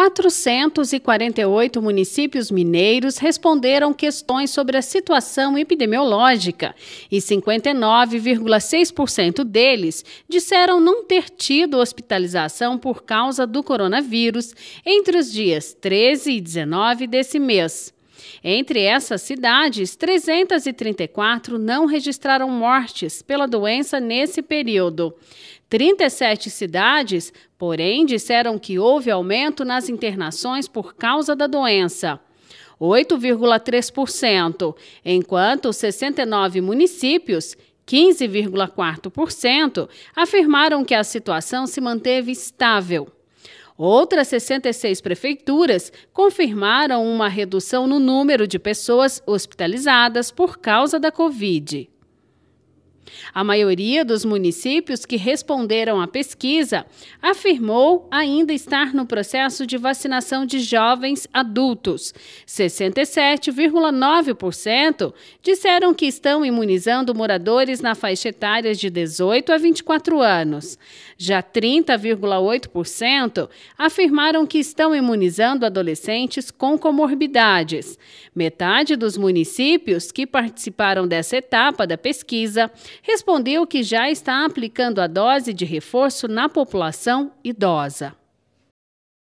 448 municípios mineiros responderam questões sobre a situação epidemiológica e 59,6% deles disseram não ter tido hospitalização por causa do coronavírus entre os dias 13 e 19 desse mês. Entre essas cidades, 334 não registraram mortes pela doença nesse período. 37 cidades, porém, disseram que houve aumento nas internações por causa da doença. 8,3%, enquanto 69 municípios, 15,4%, afirmaram que a situação se manteve estável. Outras 66 prefeituras confirmaram uma redução no número de pessoas hospitalizadas por causa da Covid. A maioria dos municípios que responderam à pesquisa afirmou ainda estar no processo de vacinação de jovens adultos. 67,9% disseram que estão imunizando moradores na faixa etária de 18 a 24 anos. Já 30,8% afirmaram que estão imunizando adolescentes com comorbidades. Metade dos municípios que participaram dessa etapa da pesquisa respondeu que já está aplicando a dose de reforço na população idosa.